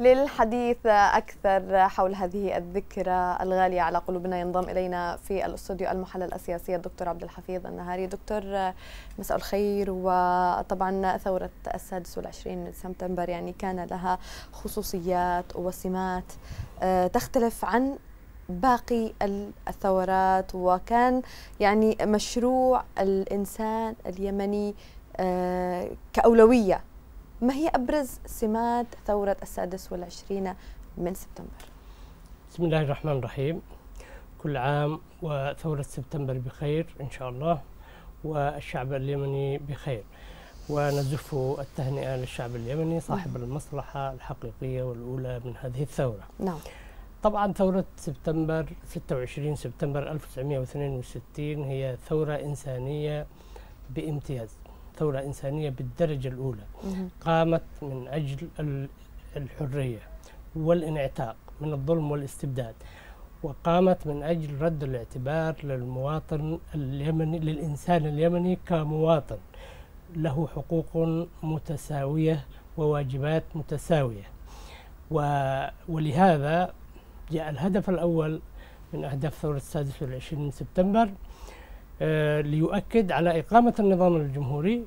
للحديث أكثر حول هذه الذكرى الغالية على قلوبنا ينضم إلينا في الاستوديو المحلل السياسي الدكتور عبد الحفيظ النهاري دكتور مساء الخير وطبعا ثورة السادس والعشرين من سبتمبر يعني كان لها خصوصيات وسمات آه، تختلف عن باقي الثورات وكان يعني مشروع الإنسان اليمني آه، كأولوية ما هي أبرز سمات ثورة السادس والعشرين من سبتمبر؟ بسم الله الرحمن الرحيم كل عام وثورة سبتمبر بخير إن شاء الله والشعب اليمني بخير ونزف التهنئة للشعب اليمني صاحب نعم. المصلحة الحقيقية والأولى من هذه الثورة نعم طبعا ثورة سبتمبر 26 سبتمبر 1962 هي ثورة إنسانية بامتياز ثورة إنسانية بالدرجة الأولى قامت من أجل الحرية والانعتاق من الظلم والاستبداد وقامت من أجل رد الاعتبار للمواطن اليمني للإنسان اليمني كمواطن له حقوق متساوية وواجبات متساوية ولهذا جاء الهدف الأول من أهداف ثورة السادس والعشرين من سبتمبر آه، ليؤكد على إقامة النظام الجمهوري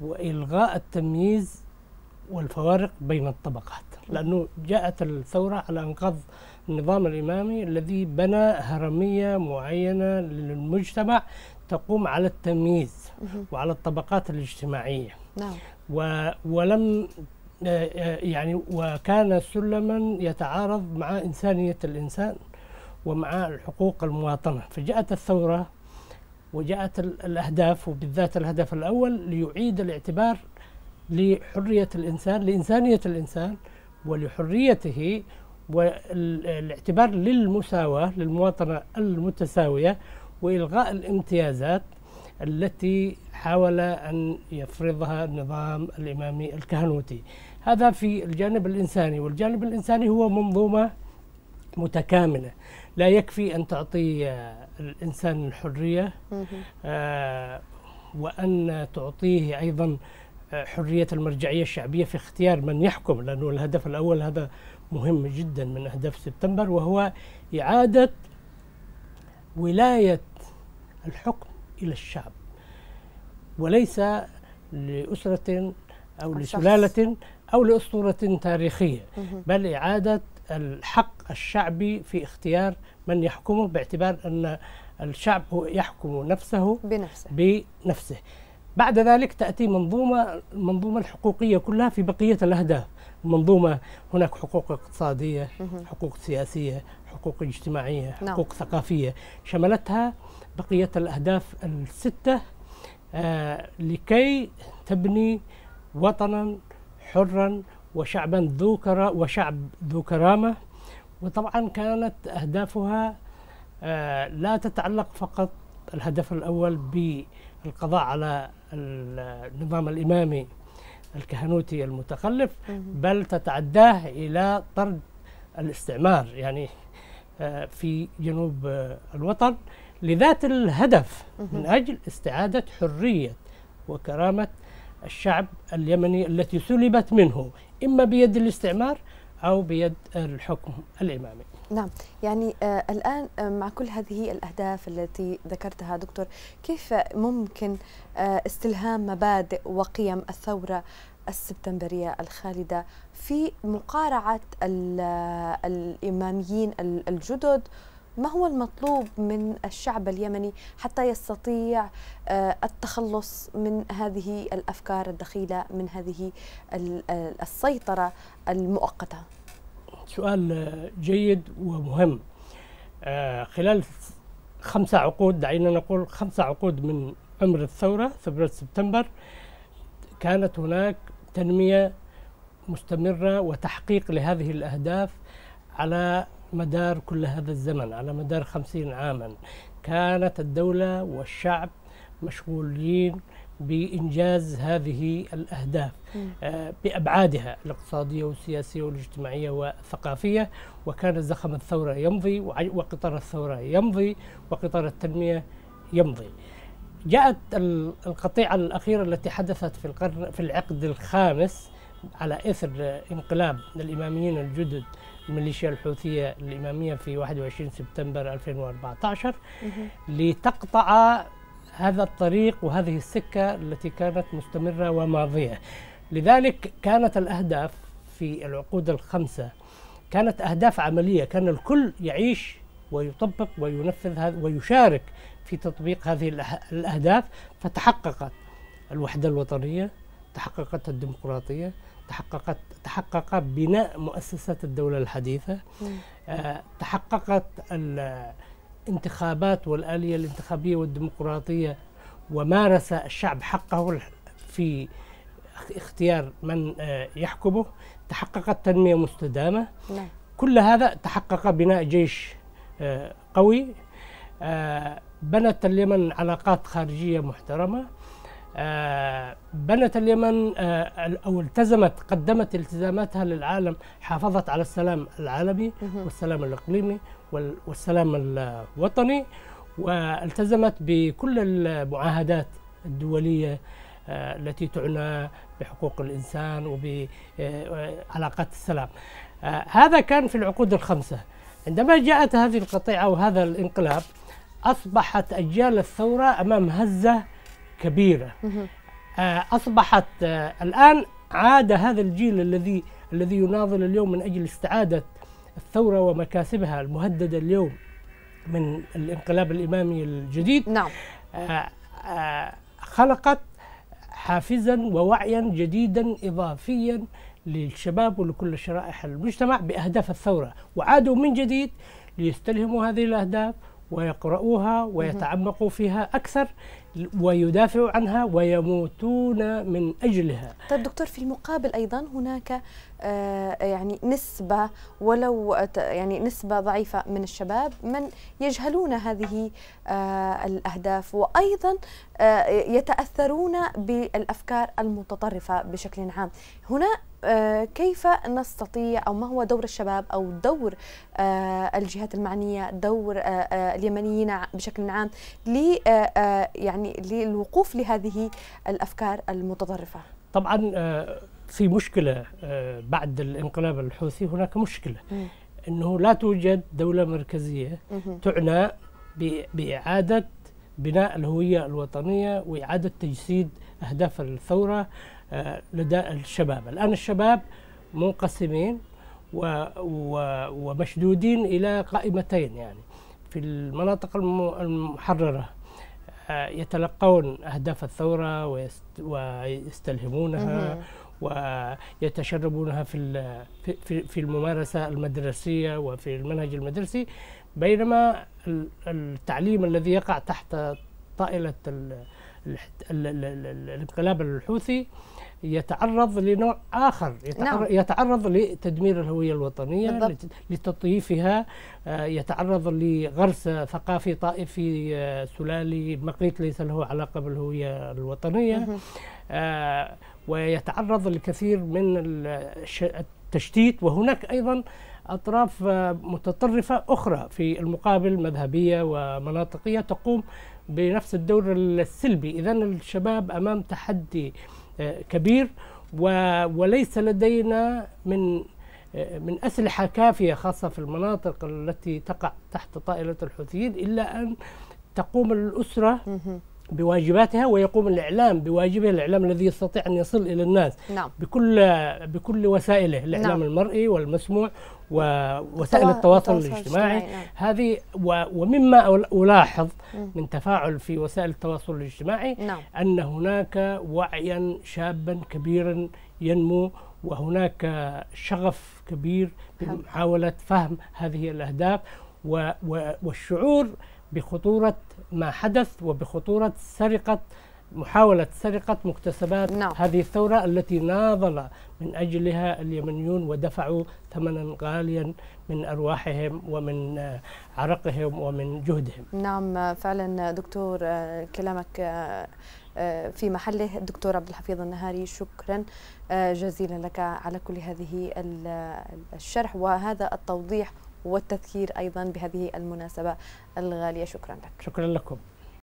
وإلغاء التمييز والفوارق بين الطبقات لأنه جاءت الثورة على أنقاض النظام الإمامي الذي بنى هرمية معينة للمجتمع تقوم على التمييز وعلى الطبقات الاجتماعية نعم. و ولم آه، يعني وكان سلما يتعارض مع إنسانية الإنسان ومع حقوق المواطنة فجاءت الثورة وجاءت الأهداف وبالذات الهدف الأول ليعيد الاعتبار لحرية الإنسان لإنسانية الإنسان ولحريته والاعتبار للمساواة للمواطنة المتساوية وإلغاء الامتيازات التي حاول أن يفرضها النظام الإمامي الكهنوتي هذا في الجانب الإنساني والجانب الإنساني هو منظومة متكاملة لا يكفي أن تعطي آه، الإنسان الحرية آه، وأن تعطيه أيضا آه، حرية المرجعية الشعبية في اختيار من يحكم لأنه الهدف الأول هذا مهم جدا من أهداف سبتمبر وهو إعادة ولاية الحكم إلى الشعب وليس لأسرة أو لسلالة أو لأسطورة تاريخية بل إعادة الحق الشعبي في اختيار من يحكمه باعتبار أن الشعب هو يحكم نفسه بنفسه, بنفسه. بعد ذلك تأتي منظومة المنظومة الحقوقية كلها في بقية الأهداف المنظومة هناك حقوق اقتصادية حقوق سياسية حقوق اجتماعية نعم. حقوق نعم. ثقافية شملتها بقية الأهداف الستة آه لكي تبني وطنا حرا وشعبا ذو وشعب ذو كرامة وطبعا كانت أهدافها آه، لا تتعلق فقط الهدف الأول بالقضاء على النظام الإمامي الكهنوتي المتخلف بل تتعداه إلى طرد الاستعمار يعني آه، في جنوب آه، الوطن لذات الهدف من أجل استعادة حرية وكرامة الشعب اليمني التي سلبت منه إما بيد الاستعمار أو بيد الحكم الإمامي نعم يعني آه الآن آه، مع كل هذه الأهداف التي ذكرتها دكتور كيف ممكن آه استلهام مبادئ وقيم الثورة السبتمبرية الخالدة في مقارعة آه، الإماميين الجدد ما هو المطلوب من الشعب اليمني حتى يستطيع آه، التخلص من هذه الافكار الدخيله من هذه آه، السيطره المؤقته سؤال جيد ومهم آه، خلال خمسة عقود دعينا نقول خمسة عقود من عمر الثورة ثورة سبتمبر كانت هناك تنمية مستمرة وتحقيق لهذه الأهداف على مدار كل هذا الزمن على مدار خمسين عاما كانت الدولة والشعب مشغولين بإنجاز هذه الأهداف آه، بأبعادها الاقتصادية والسياسية والاجتماعية والثقافية وكان زخم الثورة يمضي وقطار الثورة يمضي وقطار التنمية يمضي جاءت القطيعة الأخيرة التي حدثت في القرن في العقد الخامس على إثر انقلاب الإماميين الجدد الميليشيا الحوثية الإمامية في 21 سبتمبر 2014 لتقطع هذا الطريق وهذه السكة التي كانت مستمرة وماضية لذلك كانت الأهداف في العقود الخمسة كانت أهداف عملية كان الكل يعيش ويطبق وينفذ ويشارك في تطبيق هذه الأهداف فتحققت الوحدة الوطنية تحققت الديمقراطية تحققت تحقق بناء مؤسسات الدولة الحديثة آه، تحققت الانتخابات والآلية الانتخابية والديمقراطية ومارس الشعب حقه في اختيار من آه، يحكمه تحققت تنمية مستدامة نعم. كل هذا تحقق بناء جيش آه، قوي بنت اليمن علاقات خارجية محترمة آه، بنت اليمن آه، او التزمت قدمت التزاماتها للعالم حافظت على السلام العالمي والسلام الاقليمي والسلام الوطني والتزمت بكل المعاهدات الدوليه آه، التي تعنى بحقوق الانسان وبعلاقات السلام. هذا كان في العقود الخمسه. عندما جاءت هذه القطيعه وهذا الانقلاب اصبحت اجيال الثوره امام هزه كبيره آه، اصبحت آه، الان عاد هذا الجيل الذي الذي يناضل اليوم من اجل استعاده الثوره ومكاسبها المهدده اليوم من الانقلاب الامامي الجديد نعم آه، خلقت حافزا ووعيا جديدا اضافيا للشباب ولكل شرائح المجتمع باهداف الثوره وعادوا من جديد ليستلهموا هذه الاهداف ويقرؤوها ويتعمقوا فيها أكثر ويدافعوا عنها ويموتون من أجلها طيب دكتور في المقابل أيضا هناك آه، يعني نسبة ولو يعني نسبة ضعيفة من الشباب من يجهلون هذه آه، الأهداف وأيضا آه، يتأثرون بالأفكار المتطرفة بشكل عام هنا آه، كيف نستطيع أو ما هو دور الشباب أو دور آه، الجهات المعنية دور آه، اليمنيين بشكل عام لي يعني للوقوف لهذه الأفكار المتطرفة طبعا في مشكلة بعد الانقلاب الحوثي هناك مشكلة أنه لا توجد دولة مركزية تعنى بإعادة بناء الهوية الوطنية وإعادة تجسيد أهداف الثورة آه، لدى الشباب الآن الشباب منقسمين ومشدودين إلى قائمتين يعني في المناطق المحررة آه، يتلقون أهداف الثورة ويستلهمونها ويتشربونها في في الممارسة المدرسية وفي المنهج المدرسي بينما التعليم الذي يقع تحت طائلة الانقلاب الحوثي يتعرض لنوع آخر يتعرض, نعم. يتعرض لتدمير الهوية الوطنية بالضبط. لتطييفها آه، يتعرض لغرس ثقافي طائفي آه، سلالي مقيت ليس له علاقة بالهوية الوطنية آه، ويتعرض لكثير من التشتيت وهناك أيضا أطراف آه، متطرفة أخرى في المقابل مذهبية ومناطقية تقوم بنفس الدور السلبي إذا الشباب أمام تحدي آه، كبير وليس لدينا من آه، من أسلحة كافية خاصة في المناطق التي تقع تحت طائلة الحوثيين إلا أن تقوم الأسرة بواجباتها ويقوم الاعلام بواجبه الاعلام الذي يستطيع ان يصل الى الناس نعم. بكل بكل وسائله الاعلام نعم. المرئي والمسموع ووسائل التواصل, التواصل الاجتماعي نعم. هذه ومما الاحظ من تفاعل في وسائل التواصل الاجتماعي نعم. ان هناك وعيا شابا كبيرا ينمو وهناك شغف كبير نعم. بمحاوله فهم هذه الاهداف والشعور بخطورة ما حدث وبخطورة سرقة محاولة سرقة مكتسبات نعم. هذه الثورة التي ناضل من أجلها اليمنيون ودفعوا ثمنا غاليا من أرواحهم ومن آه، عرقهم ومن جهدهم نعم فعلا دكتور آه، كلامك آه، في محله الدكتور عبد الحفيظ النهاري شكرا جزيلا لك على كل هذه الشرح وهذا التوضيح والتذكير أيضا بهذه المناسبة الغالية شكرا لك شكرا لكم